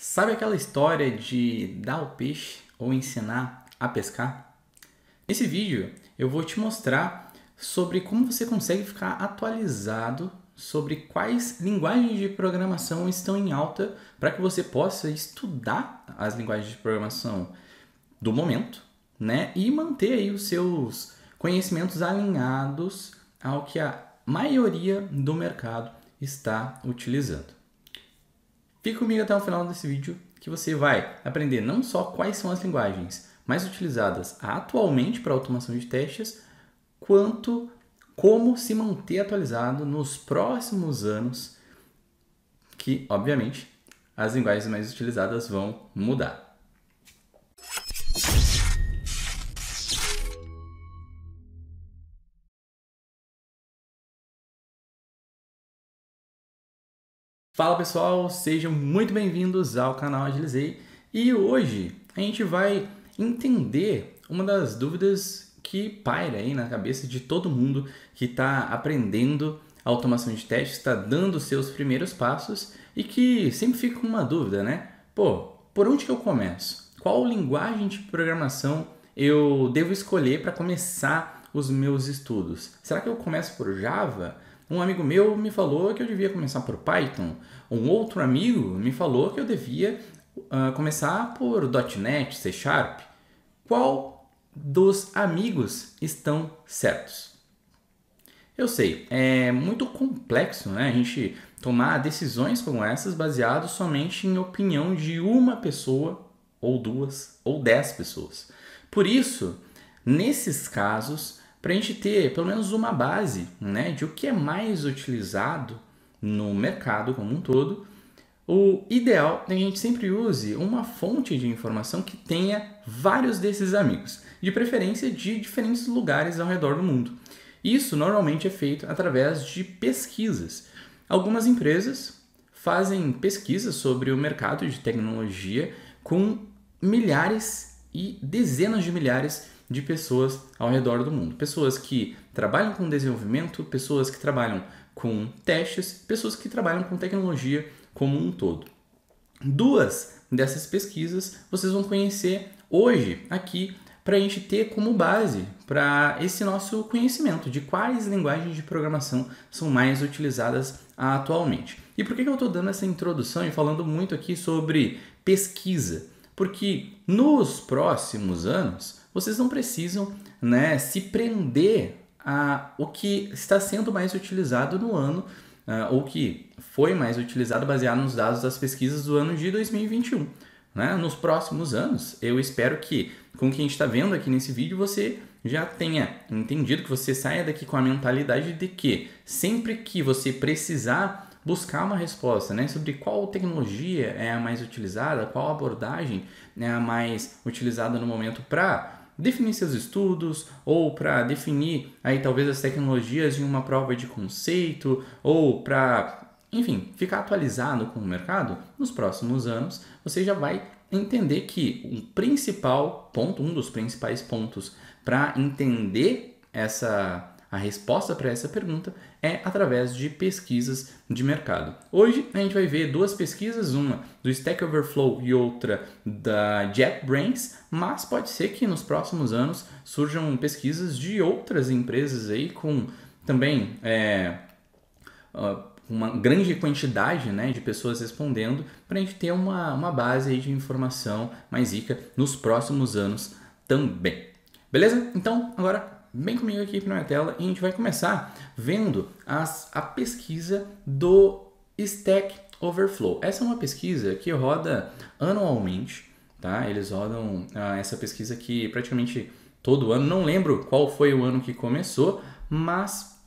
Sabe aquela história de dar o peixe ou ensinar a pescar? Nesse vídeo eu vou te mostrar sobre como você consegue ficar atualizado sobre quais linguagens de programação estão em alta para que você possa estudar as linguagens de programação do momento, né? E manter aí os seus conhecimentos alinhados ao que a maioria do mercado está utilizando. Fique comigo até o final desse vídeo que você vai aprender não só quais são as linguagens mais utilizadas atualmente para automação de testes, quanto como se manter atualizado nos próximos anos, que obviamente as linguagens mais utilizadas vão mudar. Fala pessoal, sejam muito bem-vindos ao canal Agilizei e hoje a gente vai entender uma das dúvidas que paira aí na cabeça de todo mundo que está aprendendo automação de testes, está dando seus primeiros passos e que sempre fica uma dúvida, né? Pô, por onde que eu começo? Qual linguagem de programação eu devo escolher para começar os meus estudos? Será que eu começo por Java? Um amigo meu me falou que eu devia começar por Python. Um outro amigo me falou que eu devia uh, começar por .NET, C Sharp. Qual dos amigos estão certos? Eu sei, é muito complexo né, a gente tomar decisões como essas baseado somente em opinião de uma pessoa, ou duas, ou dez pessoas. Por isso, nesses casos, para a gente ter pelo menos uma base né, de o que é mais utilizado no mercado como um todo, o ideal é que a gente sempre use uma fonte de informação que tenha vários desses amigos, de preferência de diferentes lugares ao redor do mundo. Isso normalmente é feito através de pesquisas. Algumas empresas fazem pesquisas sobre o mercado de tecnologia com milhares e dezenas de milhares de pessoas ao redor do mundo. Pessoas que trabalham com desenvolvimento, pessoas que trabalham com testes, pessoas que trabalham com tecnologia como um todo. Duas dessas pesquisas vocês vão conhecer hoje aqui para a gente ter como base para esse nosso conhecimento de quais linguagens de programação são mais utilizadas atualmente. E por que eu estou dando essa introdução e falando muito aqui sobre pesquisa? Porque nos próximos anos vocês não precisam né, se prender a o que está sendo mais utilizado no ano, uh, ou que foi mais utilizado baseado nos dados das pesquisas do ano de 2021. Né? Nos próximos anos, eu espero que com o que a gente está vendo aqui nesse vídeo você já tenha entendido que você saia daqui com a mentalidade de que sempre que você precisar buscar uma resposta né, sobre qual tecnologia é a mais utilizada, qual abordagem é a mais utilizada no momento para definir seus estudos ou para definir aí talvez as tecnologias em uma prova de conceito ou para enfim, ficar atualizado com o mercado, nos próximos anos você já vai entender que o um principal ponto, um dos principais pontos para entender essa a resposta para essa pergunta é através de pesquisas de mercado. Hoje a gente vai ver duas pesquisas, uma do Stack Overflow e outra da JetBrains, mas pode ser que nos próximos anos surjam pesquisas de outras empresas aí com também é, ah, uma grande quantidade né, de pessoas respondendo para a gente ter uma, uma base de informação mais rica nos próximos anos também. Beleza? Então, agora Vem comigo aqui na minha é tela e a gente vai começar vendo as, a pesquisa do Stack Overflow. Essa é uma pesquisa que roda anualmente, tá? Eles rodam ah, essa pesquisa aqui praticamente todo ano. Não lembro qual foi o ano que começou, mas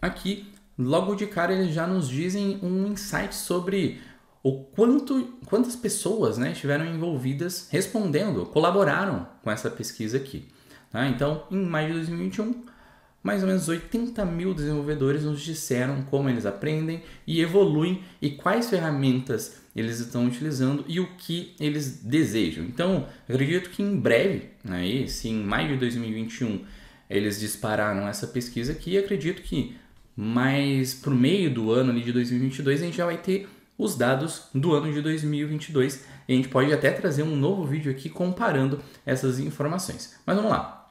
aqui logo de cara eles já nos dizem um insight sobre o quanto quantas pessoas, né, estiveram envolvidas respondendo, colaboraram com essa pesquisa aqui. Tá? Então, em maio de 2021, mais ou menos 80 mil desenvolvedores nos disseram como eles aprendem e evoluem e quais ferramentas eles estão utilizando e o que eles desejam. Então, acredito que em breve, né, aí, se em maio de 2021 eles dispararam essa pesquisa aqui, acredito que mais para o meio do ano de 2022 a gente já vai ter os dados do ano de 2022 e a gente pode até trazer um novo vídeo aqui comparando essas informações. Mas vamos lá,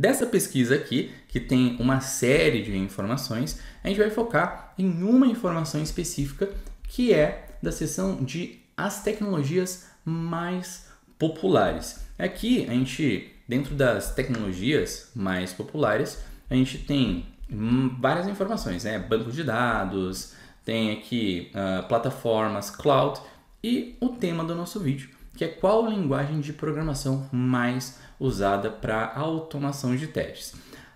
Dessa pesquisa aqui, que tem uma série de informações, a gente vai focar em uma informação específica que é da seção de as tecnologias mais populares. Aqui a gente, dentro das tecnologias mais populares, a gente tem hum, várias informações, né? Banco de dados, tem aqui uh, plataformas cloud e o tema do nosso vídeo, que é qual linguagem de programação mais usada para automação de testes.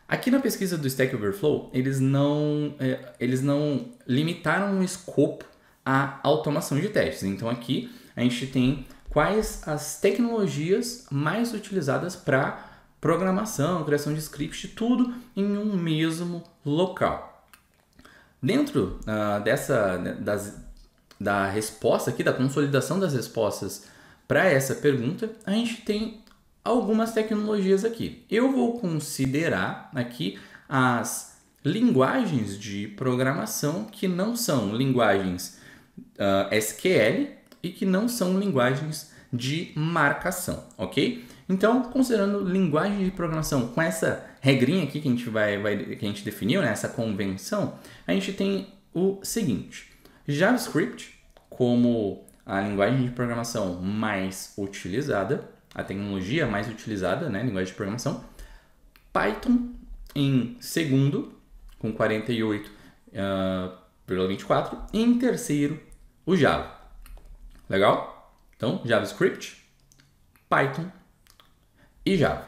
Aqui na pesquisa do Stack Overflow, eles não, é, eles não limitaram o escopo à automação de testes. Então aqui a gente tem quais as tecnologias mais utilizadas para programação, criação de script, tudo em um mesmo local. Dentro uh, dessa né, das, da resposta aqui, da consolidação das respostas para essa pergunta, a gente tem algumas tecnologias aqui. Eu vou considerar aqui as linguagens de programação que não são linguagens uh, ah, SQL e que não são linguagens de marcação, ok? Então, considerando linguagem de programação com essa regrinha aqui que a gente, vai, vai que a gente definiu, né, essa convenção, a gente tem o seguinte: JavaScript como a linguagem de programação mais utilizada, a tecnologia mais utilizada, né, linguagem de programação. Python em segundo, com 48,24. Uh, e ah, em terceiro, o Java. Legal? Então, JavaScript, Python e Java.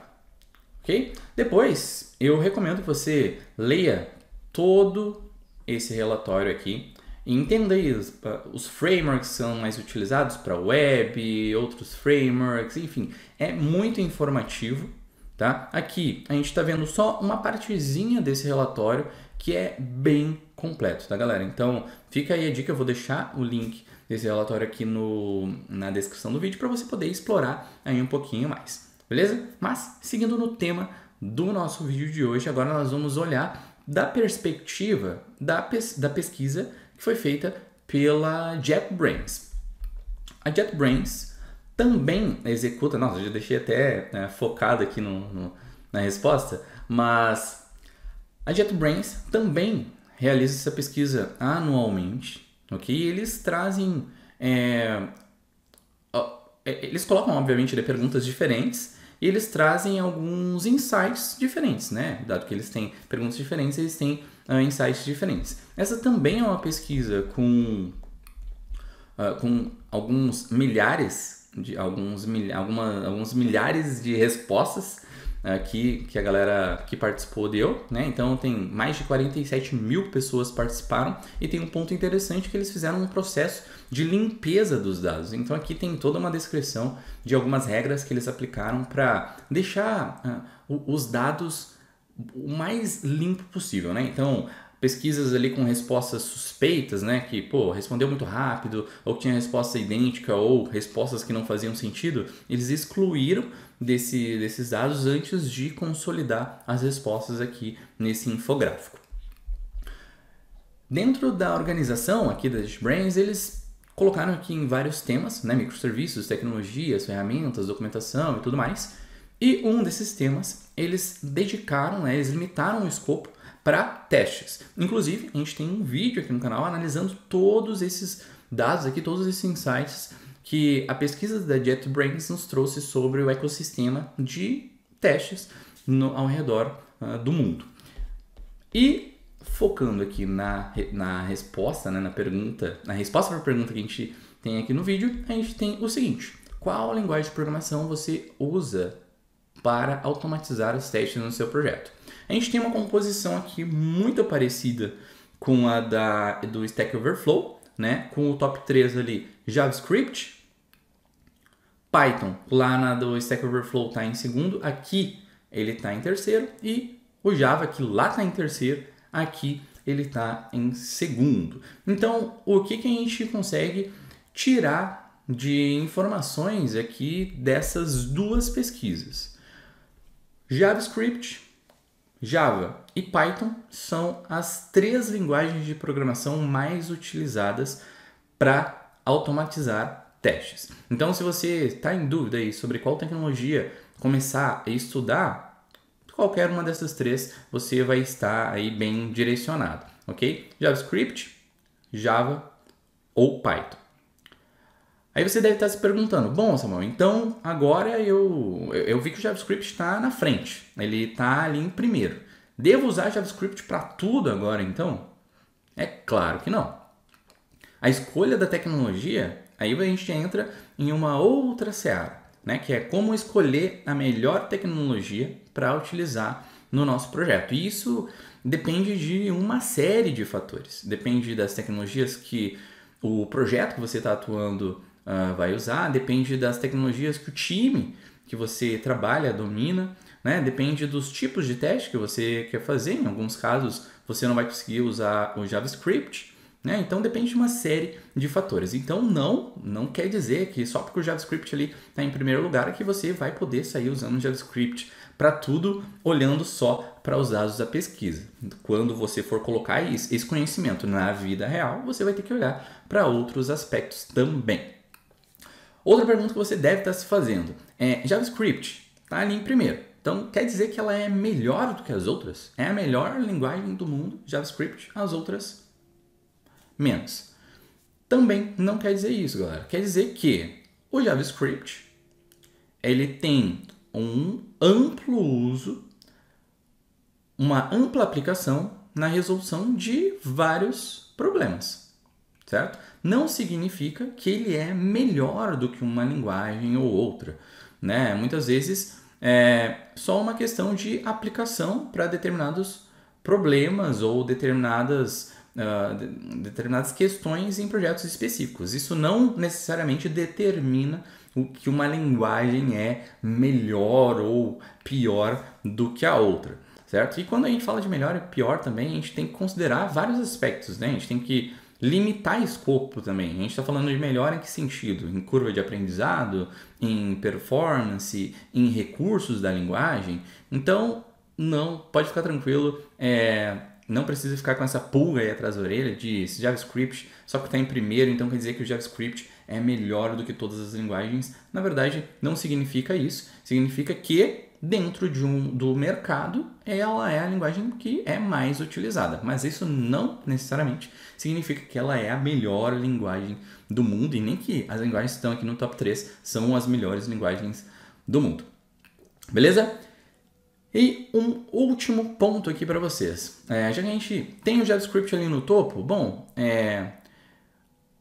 Ok? Depois, eu recomendo que você leia todo esse relatório aqui e entender isso. Os frameworks são mais utilizados para web, outros frameworks, enfim, é muito informativo. Tá? Aqui a gente está vendo só uma partezinha desse relatório que é bem completo, tá galera? Então fica aí a dica, eu vou deixar o link desse relatório aqui no, na descrição do vídeo para você poder explorar aí um pouquinho mais, beleza? Mas seguindo no tema do nosso vídeo de hoje, agora nós vamos olhar da perspectiva da, pes da pesquisa que foi feita pela JetBrains. A JetBrains também executa, nossa, eu já deixei até né, focado aqui no, no, na resposta, mas a JetBrains também realiza essa pesquisa anualmente, ok? Eles trazem, é, é, eles colocam obviamente né, perguntas diferentes e eles trazem alguns insights diferentes, né? Dado que eles têm perguntas diferentes, eles têm uh, em sites diferentes. Essa também é uma pesquisa com, uh, com alguns milhares de alguns, milha, alguma, alguns milhares de respostas ah, que, que a galera que participou deu, né? Então tem mais de 47 mil pessoas participaram e tem um ponto interessante que eles fizeram um processo de limpeza dos dados. Então aqui tem toda uma descrição de algumas regras que eles aplicaram para deixar uh, os dados o mais limpo possível, né? Então, pesquisas ali com respostas suspeitas, né? Que, pô, respondeu muito rápido, ou que tinha resposta idêntica, ou respostas que não faziam sentido, eles excluíram desse, desses dados antes de consolidar as respostas aqui nesse infográfico. Dentro da organização aqui da brains eles colocaram aqui em vários temas, né? Microserviços, tecnologias, ferramentas, documentação e tudo mais. E um desses temas eles dedicaram, né, eles limitaram o escopo para testes. Inclusive, a gente tem um vídeo aqui no canal analisando todos esses dados aqui, todos esses insights que a pesquisa da JetBrains nos trouxe sobre o ecossistema de testes no, ao redor uh, do mundo. E focando aqui na, na resposta, né, na pergunta, na resposta para a pergunta que a gente tem aqui no vídeo, a gente tem o seguinte: qual linguagem de programação você usa para automatizar os testes no seu projeto. A gente tem uma composição aqui muito parecida com a da, do Stack Overflow, né? com o top 3 ali JavaScript, Python, lá na do Stack Overflow está em segundo, aqui ele está em terceiro, e o Java, que lá está em terceiro, aqui ele está em segundo. Então, o que, que a gente consegue tirar de informações aqui dessas duas pesquisas? JavaScript, Java e Python são as três linguagens de programação mais utilizadas para automatizar testes. Então, se você está em dúvida aí sobre qual tecnologia começar a estudar, qualquer uma dessas três você vai estar aí bem direcionado, ok? JavaScript, Java ou Python. Aí você deve estar se perguntando, bom, Samuel, então agora eu, eu vi que o JavaScript está na frente, ele está ali em primeiro. Devo usar JavaScript para tudo agora, então? É claro que não. A escolha da tecnologia, aí a gente entra em uma outra seara, né? que é como escolher a melhor tecnologia para utilizar no nosso projeto. E isso depende de uma série de fatores. Depende das tecnologias que o projeto que você está atuando uh, vai usar, depende das tecnologias que o time que você trabalha domina, né? Depende dos tipos de teste que você quer fazer. Em alguns casos, você não vai conseguir usar o JavaScript, né? Então depende de uma série de fatores. Então não, não quer dizer que só porque o JavaScript ali está em primeiro lugar é que você vai poder sair usando o JavaScript para tudo, olhando só para os dados da pesquisa. Quando você for colocar esse conhecimento na vida real, você vai ter que olhar para outros aspectos também. Outra pergunta que você deve estar se fazendo é: JavaScript está ali em primeiro. Então quer dizer que ela é melhor do que as outras? É a melhor linguagem do mundo, JavaScript, as outras menos. Também não quer dizer isso, galera. Quer dizer que o JavaScript ele tem um amplo uso, uma ampla aplicação na resolução de vários problemas certo? Não significa que ele é melhor do que uma linguagem ou outra, né? Muitas vezes é só uma questão de aplicação para determinados problemas ou determinadas uh, determinadas questões em projetos específicos. Isso não necessariamente determina o que uma linguagem é melhor ou pior do que a outra, certo? E quando a gente fala de melhor e pior também, a gente tem que considerar vários aspectos, né? A gente tem que limitar escopo também. A gente está falando de melhor em que sentido? Em curva de aprendizado, em performance, em recursos da linguagem. Então, não, pode ficar tranquilo. É, não precisa ficar com essa pulga aí atrás da orelha de JavaScript só que está em primeiro, então quer dizer que o JavaScript é melhor do que todas as linguagens. Na verdade, não significa isso. Significa que dentro de um, do mercado, ela é a linguagem que é mais utilizada. Mas isso não necessariamente significa que ela é a melhor linguagem do mundo e nem que as linguagens que estão aqui no top 3 são as melhores linguagens do mundo. Beleza? E um último ponto aqui para vocês. É, já que a gente tem o JavaScript ali no topo, bom, é,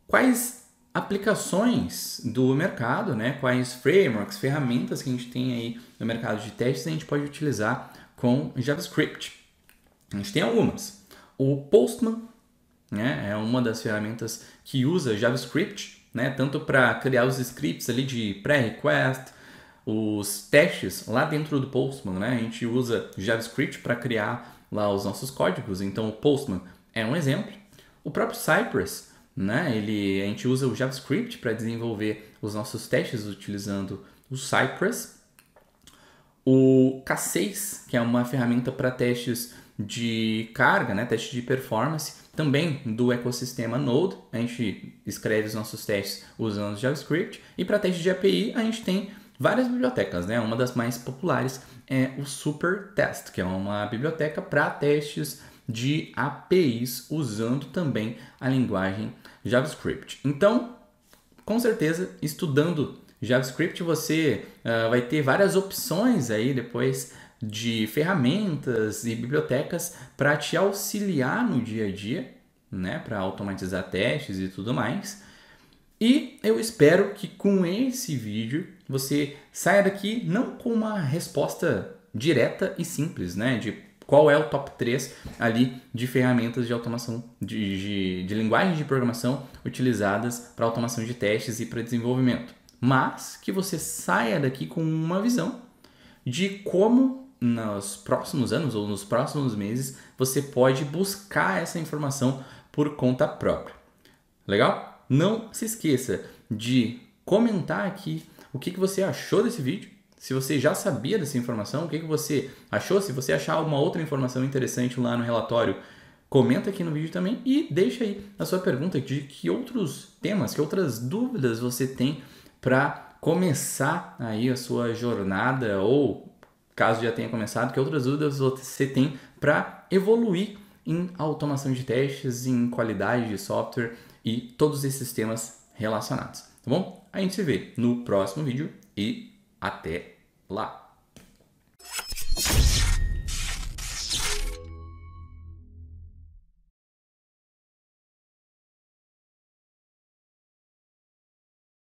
quais aplicações do mercado, né? quais frameworks, ferramentas que a gente tem aí no mercado de testes a gente pode utilizar com JavaScript. A gente tem algumas. O Postman né, é uma das ferramentas que usa JavaScript, né, tanto para criar os scripts ali de pré-request, os testes lá dentro do Postman. Né, a gente usa JavaScript para criar lá os nossos códigos. Então o Postman é um exemplo. O próprio Cypress né? Ele, a gente usa o JavaScript para desenvolver os nossos testes utilizando o Cypress. O K6, que é uma ferramenta para testes de carga, né, teste de performance, também do ecossistema Node, a gente escreve os nossos testes usando JavaScript, e para teste de API a gente tem várias bibliotecas, né? Uma das mais populares é o SuperTest, que é uma biblioteca para testes de APIs usando também a linguagem JavaScript. Então, com certeza, estudando JavaScript você uh, vai ter várias opções aí depois de ferramentas e bibliotecas para te auxiliar no dia a dia, né, para automatizar testes e tudo mais. E eu espero que com esse vídeo você saia daqui não com uma resposta direta e simples, né, de qual é o top 3 ali de ferramentas de automação, de, de, de linguagem de programação utilizadas para automação de testes e para desenvolvimento mas que você saia daqui com uma visão de como nos próximos anos ou nos próximos meses você pode buscar essa informação por conta própria. Legal? Não se esqueça de comentar aqui o que, que você achou desse vídeo, se você já sabia dessa informação, o que, que você achou, se você achar alguma outra informação interessante lá no relatório, comenta aqui no vídeo também e deixa aí a sua pergunta de que outros temas, que outras dúvidas você tem para começar aí a sua jornada ou caso já tenha começado, que outras dúvidas você tem para evoluir em automação de testes, em qualidade de software e todos esses temas relacionados, tá bom? A gente se vê no próximo vídeo e até lá.